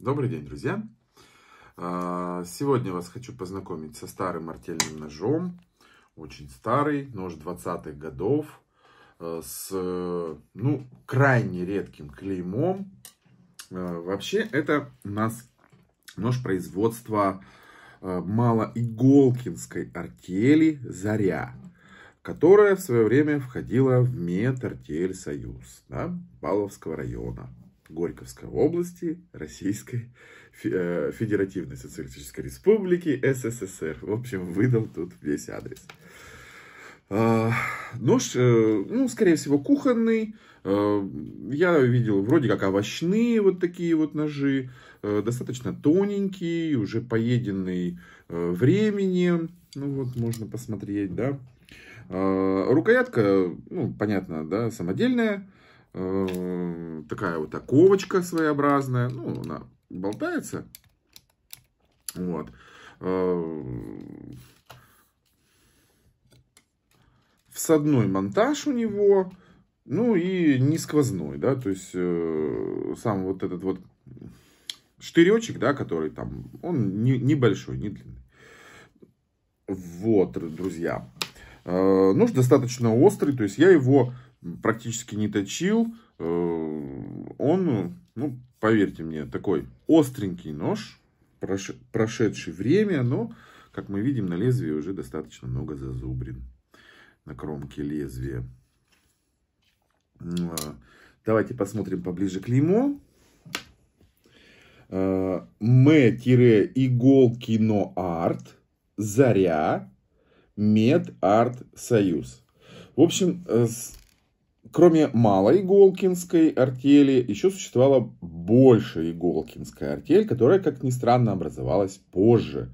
Добрый день, друзья! А, сегодня вас хочу познакомить со старым артельным ножом. Очень старый, нож 20-х годов. Э, с, ну, крайне редким клеймом. Э, вообще, это у нас нож производства э, малоиголкинской артели «Заря», которая в свое время входила в медартель «Союз» да, Баловского района. Горьковской области Российской э, Федеративной Социалистической Республики СССР. В общем, выдал тут весь адрес. А, нож, э, ну, скорее всего, кухонный. Э, я видел вроде как овощные вот такие вот ножи. Достаточно тоненький, уже поеденный временем. Ну вот, можно посмотреть, да. А, рукоятка, ну, понятно, да, самодельная. Эм, такая вот оковочка своеобразная, ну, она болтается, вот, всадной эм, монтаж у него, ну и не сквозной, да, то есть э, сам вот этот вот штыречек, да, который там, он не, небольшой, не длинный. Вот, друзья. Э, нож ну, достаточно острый, то есть я его практически не точил. Э, он, ну, поверьте мне, такой остренький нож, прошедший время, но, как мы видим, на лезвии уже достаточно много зазубрин на кромке лезвия. Ну, а давайте посмотрим поближе клеймо. Э, М-иголкино арт, заря, мед арт союз. В общем, э, кроме малой Иголкинской артели, еще существовала большая Иголкинская артель, которая, как ни странно, образовалась позже.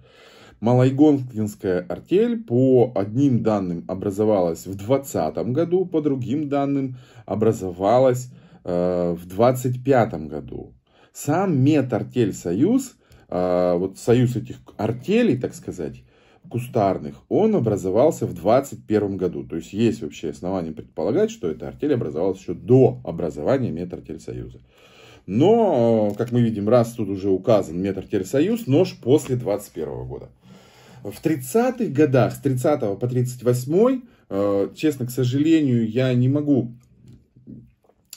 Малоиголкинская артель по одним данным образовалась в 2020 году, по другим данным образовалась э, в 2025 году. Сам метартель «Союз», э, вот союз этих артелей, так сказать, кустарных, он образовался в 21 году. То есть есть вообще основания предполагать, что эта артель образовалась еще до образования Метартельсоюза. Но, как мы видим, раз тут уже указан Метартельсоюз, нож после 21 года. В 30-х годах, с 30 по 38, э, честно, к сожалению, я не могу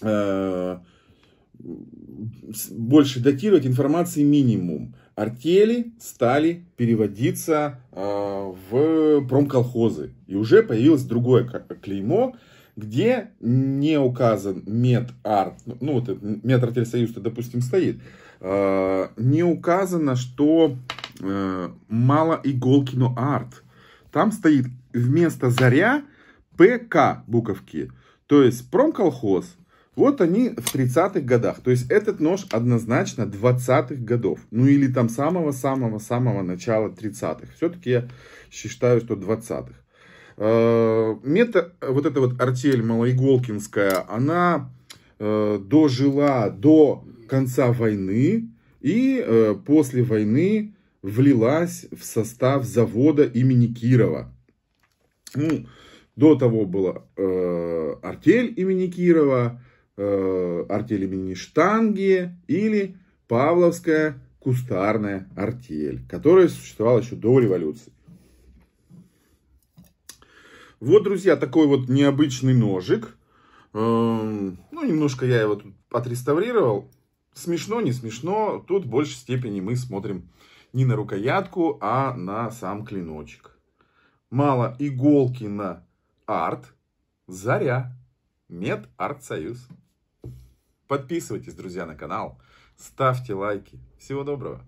э, больше датировать информации минимум артели стали переводиться а, в промколхозы. И уже появилось другое клеймо, где не указан медарт, ну вот медартель союз-то, допустим, стоит, а, не указано, что э, мало иголкину арт. Там стоит вместо заря ПК буковки, то есть промколхоз, вот они в 30-х годах. То есть этот нож однозначно 20-х годов. Ну или там самого-самого-самого начала 30-х. Все-таки я считаю, что 20-х. Э, мета, вот эта вот артель малоиголкинская, она э, дожила до конца войны и э, после войны влилась в состав завода имени Кирова. Ну, до того была э, артель имени Кирова, Э, артель имени Штанги или Павловская кустарная артель, которая существовала еще до революции. Вот, друзья, такой вот необычный ножик. Эм, ну, немножко я его тут отреставрировал. Смешно, не смешно. Тут в большей степени мы смотрим не на рукоятку, а на сам клиночек. Мало иголки на арт. Заря. Мед Арт Союз. Подписывайтесь, друзья, на канал, ставьте лайки. Всего доброго!